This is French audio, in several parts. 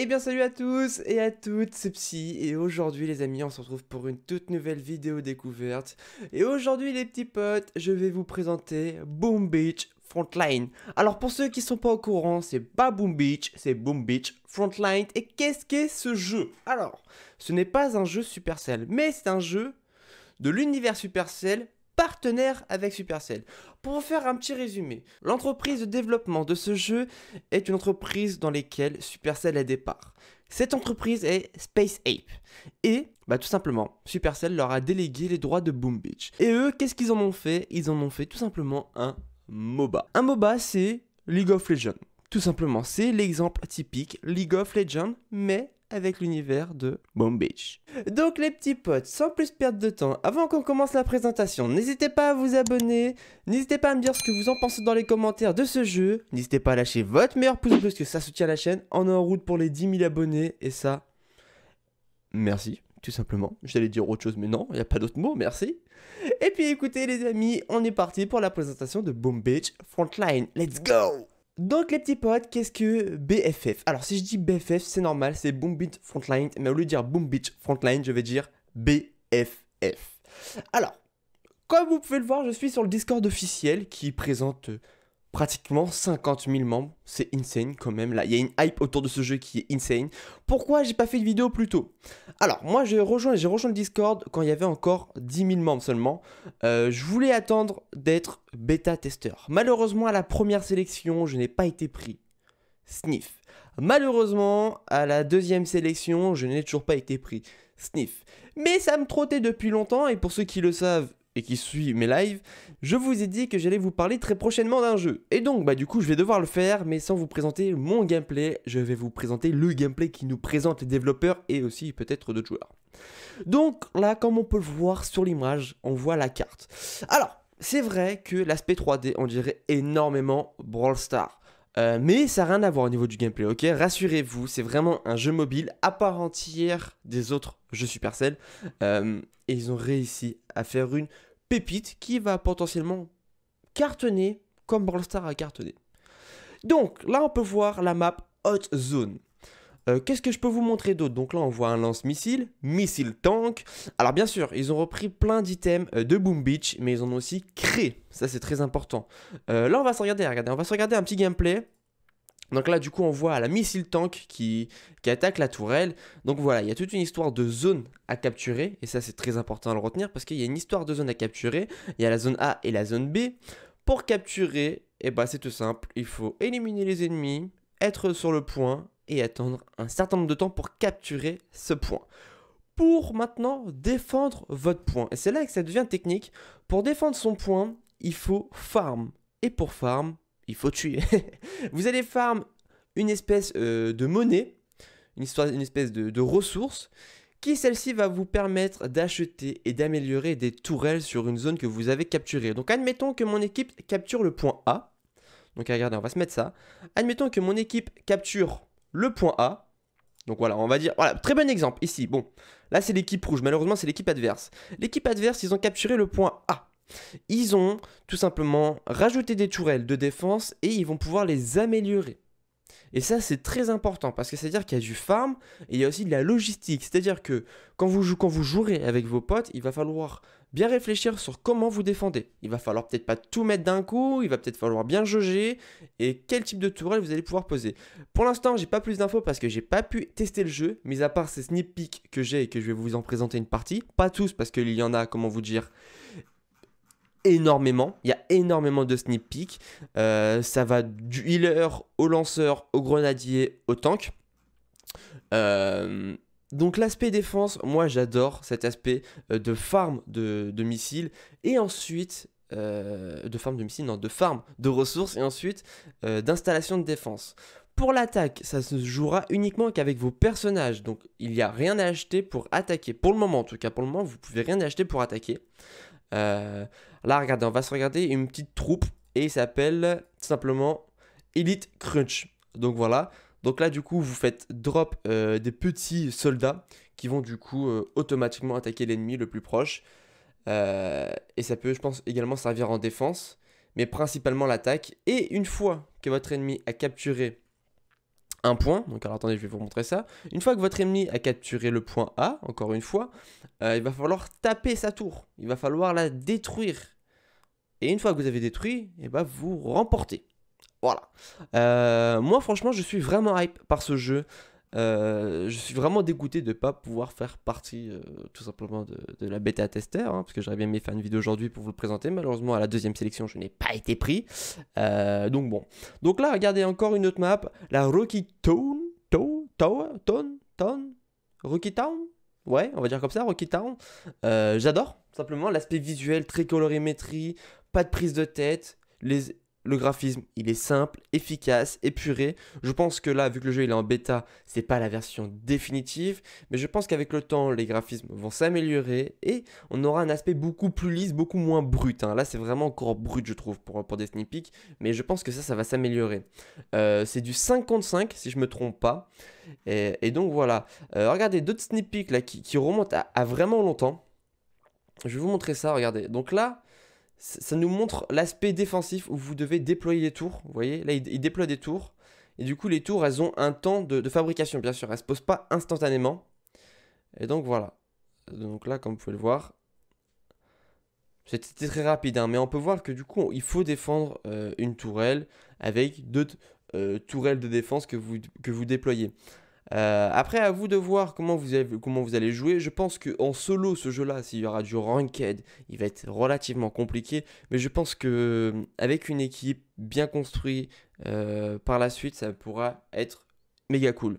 Eh bien salut à tous et à toutes, c'est Psy, et aujourd'hui les amis on se retrouve pour une toute nouvelle vidéo découverte. Et aujourd'hui les petits potes, je vais vous présenter Boom Beach Frontline. Alors pour ceux qui sont pas au courant, c'est pas Boom Beach, c'est Boom Beach Frontline. Et qu'est-ce qu'est ce jeu Alors, ce n'est pas un jeu Supercell, mais c'est un jeu de l'univers Supercell partenaire avec Supercell. Pour vous faire un petit résumé, l'entreprise de développement de ce jeu est une entreprise dans laquelle Supercell a des parts. Cette entreprise est Space Ape. Et, bah tout simplement, Supercell leur a délégué les droits de Boom Beach. Et eux, qu'est-ce qu'ils en ont fait Ils en ont fait tout simplement un MOBA. Un MOBA, c'est League of Legends. Tout simplement, c'est l'exemple typique League of Legends, mais avec l'univers de Boom Beach. Donc les petits potes, sans plus perdre de temps, avant qu'on commence la présentation, n'hésitez pas à vous abonner, n'hésitez pas à me dire ce que vous en pensez dans les commentaires de ce jeu, n'hésitez pas à lâcher votre meilleur pouce bleu parce que ça soutient la chaîne, on est en route pour les 10 000 abonnés et ça, merci tout simplement. J'allais dire autre chose mais non, il n'y a pas d'autre mot, merci. Et puis écoutez les amis, on est parti pour la présentation de Bomb Beach Frontline, let's go donc les petits potes, qu'est-ce que BFF Alors si je dis BFF, c'est normal, c'est Boom Beach Frontline, mais au lieu de dire Boom Beach Frontline, je vais dire BFF. Alors, comme vous pouvez le voir, je suis sur le Discord officiel qui présente euh, pratiquement 50 000 membres, c'est insane quand même, là il y a une hype autour de ce jeu qui est insane. Pourquoi j'ai pas fait de vidéo plus tôt Alors moi j'ai rejoint, rejoint le Discord quand il y avait encore 10 000 membres seulement, euh, je voulais attendre d'être bêta testeur. Malheureusement à la première sélection je n'ai pas été pris, sniff. Malheureusement à la deuxième sélection je n'ai toujours pas été pris, sniff. Mais ça me trottait depuis longtemps et pour ceux qui le savent, et qui suit mes lives, je vous ai dit que j'allais vous parler très prochainement d'un jeu. Et donc, bah du coup, je vais devoir le faire, mais sans vous présenter mon gameplay, je vais vous présenter le gameplay qui nous présente les développeurs et aussi peut-être d'autres joueurs. Donc là, comme on peut le voir sur l'image, on voit la carte. Alors, c'est vrai que l'aspect 3D, on dirait énormément Brawl Stars. Euh, mais ça n'a rien à voir au niveau du gameplay, ok Rassurez-vous, c'est vraiment un jeu mobile à part entière des autres jeux Supercell. Euh, et ils ont réussi à faire une pépite qui va potentiellement cartonner comme Brawl Star a cartonné. Donc là, on peut voir la map Hot Zone. Euh, qu'est-ce que je peux vous montrer d'autre Donc là, on voit un lance-missile, missile tank. Alors bien sûr, ils ont repris plein d'items euh, de Boom Beach, mais ils en ont aussi créé. Ça, c'est très important. Euh, là, on va se regarder, regardez, on va se regarder un petit gameplay donc là, du coup, on voit la missile tank qui, attaque la tourelle. Donc voilà, il y a toute une histoire de zone à capturer. Et ça, c'est très important à le retenir parce qu'il y a une histoire de zone à capturer. Il y a la zone A et la zone B. Pour capturer, eh ben, c'est tout simple. Il faut éliminer les ennemis, être sur le point et attendre un certain nombre de temps pour capturer ce point pour maintenant défendre votre point. Et c'est là que ça devient technique. Pour défendre son point, il faut farm. Et pour farm, il faut tuer. vous allez farm une espèce euh, de monnaie, une, espèce de, de ressource, qui celle-ci va vous permettre d'acheter et d'améliorer des tourelles sur une zone que vous avez capturée. Donc admettons que mon équipe capture le point A. Donc regardez, on va se mettre ça. Admettons que mon équipe capture le point A. Donc voilà, on va dire, voilà, très bon exemple ici. Bon, là c'est l'équipe rouge, malheureusement c'est l'équipe adverse. L'équipe adverse, ils ont capturé le point A. Ils ont tout simplement rajouté des tourelles de défense et ils vont pouvoir les améliorer. Et ça, c'est très important parce que c'est-à-dire qu'il y a du farm et il y a aussi de la logistique. C'est-à-dire que quand vous, quand vous jouerez avec vos potes, il va falloir bien réfléchir sur comment vous défendez. Il va falloir peut-être pas tout mettre d'un coup, il va peut-être falloir bien jauger et quel type de tourelle vous allez pouvoir poser. Pour l'instant, j'ai pas plus d'infos parce que j'ai pas pu tester le jeu, mis à part ces sneak que j'ai et que je vais vous en présenter une partie. Pas tous parce qu'il y en a, comment vous dire, énormément. Il y a énormément de sneak peek. Euh, ça va du healer au lanceur, au grenadier, au tank. Euh, donc l'aspect défense, moi j'adore cet aspect euh, de farm de, missiles. Et ensuite, de farm de missiles, non, de farm de ressources. Et ensuite, d'installation de défense. Pour l'attaque, ça se jouera uniquement qu'avec vos personnages. Donc il n'y a rien à acheter pour attaquer. Pour le moment, en tout cas, pour le moment, vous pouvez rien acheter pour attaquer. Euh, là, regardez, on va se regarder une petite troupe et il s'appelle tout simplement Elite Crunch. Donc voilà. Donc là, du coup, vous faites drop euh, des petits soldats qui vont du coup euh, automatiquement attaquer l'ennemi le plus proche. et ça peut, je pense, également servir en défense, mais principalement l'attaque. Et une fois que votre ennemi a capturé un point. Donc alors attendez, je vais vous montrer ça. Une fois que votre ennemi a capturé le point A, encore une fois, euh, il va falloir taper sa tour. Il va falloir la détruire. Et une fois que vous avez détruit, et eh bah ben, vous remportez. Voilà. Euh, moi franchement, je suis vraiment hype par ce jeu. Euh, je suis vraiment dégoûté de ne pas pouvoir faire partie euh, tout simplement de, la bêta tester, hein, parce que j'aurais bien aimé faire une vidéo aujourd'hui pour vous le présenter. Malheureusement, à la deuxième sélection, je n'ai pas été pris. Euh, donc bon. Donc là, regardez encore une autre map, la Rocky Town, Town, Town, Town, Town, Rocky Town. Ouais, on va dire comme ça, Rocky Town. J'adore, simplement, l'aspect visuel, très colorimétrie, pas de prise de tête, les le graphisme, il est simple, efficace, épuré. Je pense que là, vu que le jeu il est en bêta, c'est pas la version définitive, mais je pense qu'avec le temps, les graphismes vont s'améliorer et on aura un aspect beaucoup plus lisse, beaucoup moins brut. Hein. Là, c'est vraiment encore brut, je trouve, pour, pour sneak peeks. mais je pense que ça, ça va s'améliorer. Euh, c'est du 55, si je me trompe pas. Et, donc voilà. Euh, regardez d'autres sneak peeks là qui, remontent à vraiment longtemps. Je vais vous montrer ça, regardez. Donc là, ça nous montre l'aspect défensif où vous devez déployer les tours. Vous voyez, là, il, déploie des tours. Et du coup, les tours, elles ont un temps de, fabrication, bien sûr. Elles ne se posent pas instantanément. Et donc, voilà. Donc là, comme vous pouvez le voir, c'était très rapide. Hein. mais on peut voir que du coup, il faut défendre euh, une tourelle avec deux euh, tourelles de défense que vous, que vous déployez. Euh, après, à vous de voir comment vous, avez, comment vous allez jouer. Je pense qu'en solo, ce jeu-là, s'il y aura du ranked, il va être relativement compliqué. Mais je pense que euh, avec une équipe bien construite euh, par la suite, ça pourra être méga cool.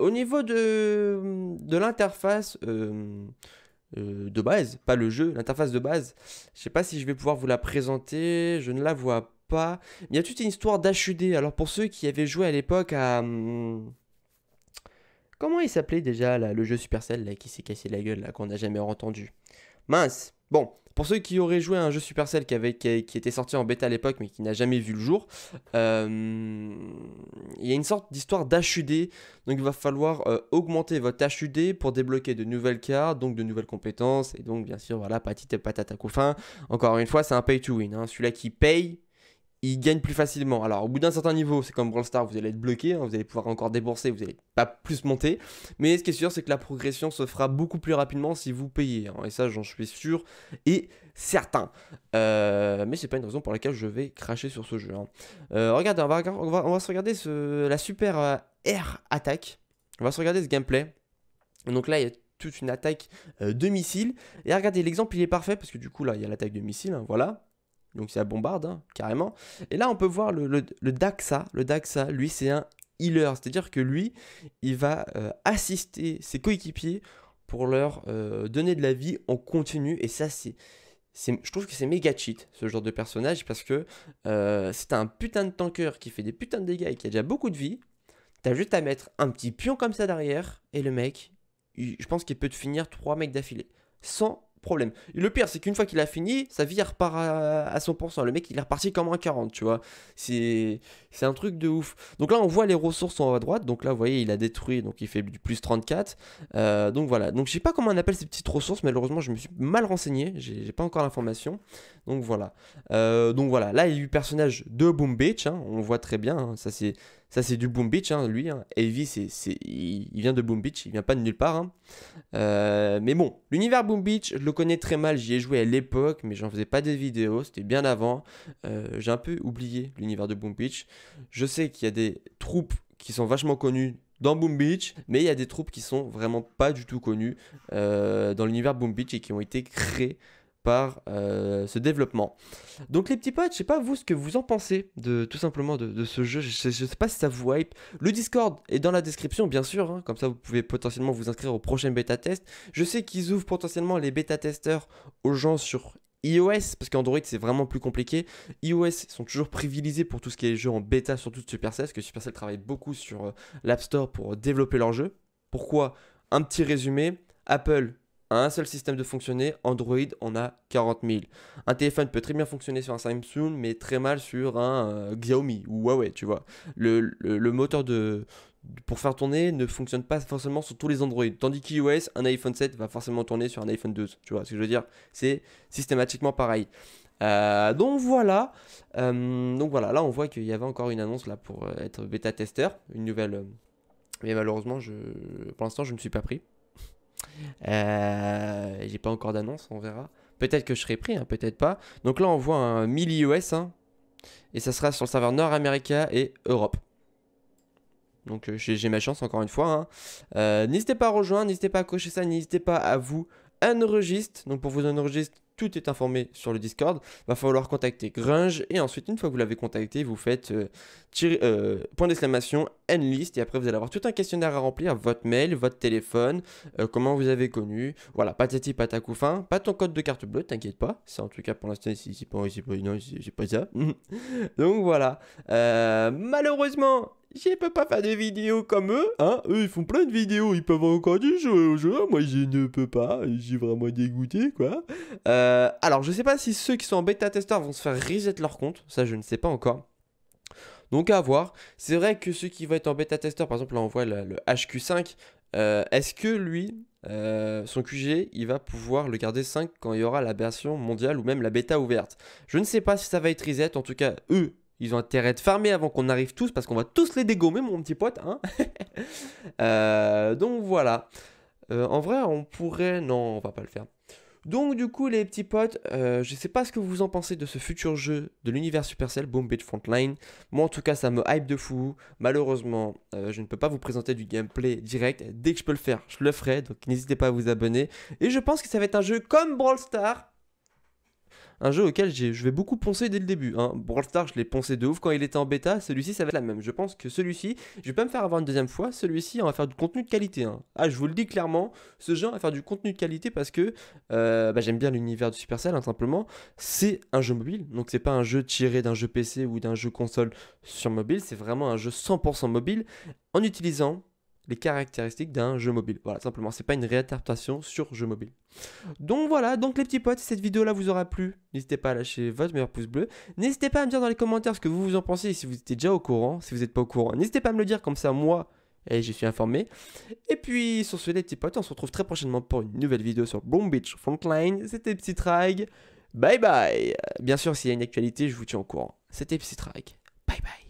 au niveau de, l'interface de base, pas le jeu, l'interface de base, je ne sais pas si je vais pouvoir vous la présenter. Je ne la vois pas. il y a toute une histoire d'HUD. Alors pour ceux qui avaient joué à l'époque à. Hum, Comment il s'appelait déjà le jeu Supercell qui s'est cassé la gueule, qu'on n'a jamais entendu Mince Bon, pour ceux qui auraient joué à un jeu Supercell qui, qui, était sorti en bêta à l'époque mais qui n'a jamais vu le jour, euh, il y a une sorte d'histoire d'HUD. Donc il va falloir euh, augmenter votre HUD pour débloquer de nouvelles cartes, donc de nouvelles compétences. Et donc bien sûr, voilà, patite et patate à Encore une fois, c'est un pay to win. Hein. Celui-là qui paye il gagne plus facilement. Alors au bout d'un certain niveau, c'est comme Brawl Stars, vous allez être bloqué, hein, vous allez pouvoir encore débourser, vous n'allez pas plus monter. Mais ce qui est sûr, c'est que la progression se fera beaucoup plus rapidement si vous payez. Hein. et ça, j'en suis sûr et certain. Euh, mais c'est pas une raison pour laquelle je vais cracher sur ce jeu. Hein. Euh, regardez, on va, se regarder la super euh, air attaque. On va se regarder ce gameplay. Donc là, il y a toute une attaque de missiles. Et regardez, l'exemple, il est parfait parce que du coup, là, il y a l'attaque de missiles. Hein, voilà donc ça bombarde hein, carrément. Et là, on peut voir le, Daxa. Le Daxa, lui, c'est un healer, c'est-à-dire que lui, il va euh, assister ses coéquipiers pour leur euh, donner de la vie en continu. Et ça, c'est je trouve que c'est méga cheat ce genre de personnage parce que si euh, c'est un putain de tanker qui fait des putains de dégâts et qui a déjà beaucoup de vie. T'as juste à mettre un petit pion comme ça derrière et le mec, je pense qu'il peut te finir trois mecs d'affilée sans le pire, c'est qu'une fois qu'il a fini, sa vie repart à, 100%. Le mec, il est reparti comme un 40, tu vois. C'est un truc de ouf. Donc là, on voit les ressources en haut à droite. Donc là, vous voyez, il a détruit, donc il fait du plus 34. Euh, donc voilà. Donc je sais pas comment on appelle ces petites ressources, malheureusement, je me suis mal renseigné. J'ai pas encore l'information. Donc voilà. Euh, donc voilà. Là, il y a eu le personnage de Boom Beach. Hein. On voit très bien. Hein. Ça, c'est ça, c'est du Boom Beach, hein, lui. Hein. Heavy, il, vient de Boom Beach, il vient pas de nulle part. Hein. Euh, mais bon, l'univers Boom Beach, je le connais très mal. J'y ai joué à l'époque, mais j'en faisais pas des vidéos, c'était bien avant. Euh, j'ai un peu oublié l'univers de Boom Beach. Je sais qu'il y a des troupes qui sont vachement connues dans Boom Beach, mais il y a des troupes qui sont vraiment pas du tout connues euh, dans l'univers Boom Beach et qui ont été créées par euh, ce développement. Donc les petits potes, je sais pas vous ce que vous en pensez de tout simplement de, ce jeu, je, sais pas si ça vous hype. Le Discord est dans la description bien sûr, hein. comme ça vous pouvez potentiellement vous inscrire au prochain bêta test. Je sais qu'ils ouvrent potentiellement les bêta testeurs aux gens sur iOS, parce qu'Android c'est vraiment plus compliqué. iOS sont toujours privilégiés pour tout ce qui est jeux en bêta, surtout de Supercell, parce que Supercell travaille beaucoup sur euh, l'App Store pour euh, développer leurs jeu. Pourquoi Un petit résumé, Apple un seul système de fonctionner. Android, on a 40 000. Un téléphone peut très bien fonctionner sur un Samsung, mais très mal sur un euh, Xiaomi ou Huawei, tu vois. Le, moteur de, pour faire tourner ne fonctionne pas forcément sur tous les Android. Tandis qu'iOS, un iPhone 7 va forcément tourner sur un iPhone 2. Tu vois ce que je veux dire C'est systématiquement pareil. Euh, donc voilà, euh, donc voilà, là on voit qu'il y avait encore une annonce là pour être bêta tester une nouvelle. mais malheureusement, je, pour l'instant, je ne suis pas pris. Euh, j'ai pas encore d'annonce, on verra. Peut-être que je serai pris, hein, peut-être pas. Donc là, on voit un 1000 US. Hein. et ça sera sur le serveur Nord-Américain et Europe. Donc euh, j'ai ma chance encore une fois. Hein. Euh, n'hésitez pas à rejoindre, n'hésitez pas à cocher ça, n'hésitez pas à vous un registre. Donc pour vous un tout est informé sur le Discord. Va falloir contacter Grunge et ensuite, une fois que vous l'avez contacté, vous faites euh, euh, point d'exclamation, list et après vous allez avoir tout un questionnaire à remplir, votre mail, votre téléphone, euh, comment vous avez connu, voilà, patati patacoufin, pas ton code de carte bleue, t'inquiète pas, c'est en tout cas pour l'instant Si c'est pas, pas ça. Donc voilà, malheureusement, je peux pas faire des vidéos comme eux, hein Eux, ils font plein de vidéos, ils peuvent encore du jeu au jeu. Moi, je ne peux pas. J'ai vraiment dégoûté, quoi. Euh, alors, je ne sais pas si ceux qui sont en bêta tester vont se faire reset leur compte. Ça, je ne sais pas encore. Donc, à voir. C'est vrai que ceux qui vont être en bêta-testeur, par exemple, là, on voit le, HQ5. Euh, est-ce que lui, euh, son QG, il va pouvoir le garder 5 quand il y aura la version mondiale ou même la bêta ouverte Je ne sais pas si ça va être reset. En tout cas, eux, ils ont intérêt de farmer avant qu'on arrive tous, parce qu'on va tous les dégommer, mon petit pote. Hein. Euh, donc voilà. Euh, en vrai, on pourrait... Non, on va pas le faire. Donc du coup, les petits potes, euh, je sais pas ce que vous en pensez de ce futur jeu de l'univers Supercell, Boom Beach Frontline. Moi, en tout cas, ça me hype de fou. Malheureusement, je ne peux pas vous présenter du gameplay direct. Dès que je peux le faire, je le ferai. Donc n'hésitez pas à vous abonner. Et je pense que ça va être un jeu comme Brawl Stars, un jeu auquel je vais beaucoup poncer dès le début. Hein. Brawl Stars, je l'ai poncé de ouf quand il était en bêta, celui-ci ça va être la même. Je pense que celui-ci, je vais pas me faire avoir une deuxième fois, celui-ci on va faire du contenu de qualité. Hein. Ah, je vous le dis clairement, ce jeu on va faire du contenu de qualité parce que euh, bah, j'aime bien l'univers de Supercell, hein, simplement. C'est un jeu mobile, donc c'est pas un jeu tiré d'un jeu PC ou d'un jeu console sur mobile, c'est vraiment un jeu 100% mobile en utilisant les caractéristiques d'un jeu mobile. Voilà, simplement, c'est pas une réinterprétation sur jeu mobile. Donc voilà, donc les petits potes, si cette vidéo là vous aura plu, n'hésitez pas à lâcher votre meilleur pouce bleu. N'hésitez pas à me dire dans les commentaires ce que vous vous en pensez, si vous étiez déjà au courant, si vous n'êtes pas au courant. N'hésitez pas à me le dire, comme ça moi, et eh, je suis informé. Et puis sur ce, les petits potes, on se retrouve très prochainement pour une nouvelle vidéo sur Bloom Beach Frontline. C'était Psytrag, bye bye Bien sûr, s'il y a une actualité, je vous tiens au courant. C'était Psytrag, bye bye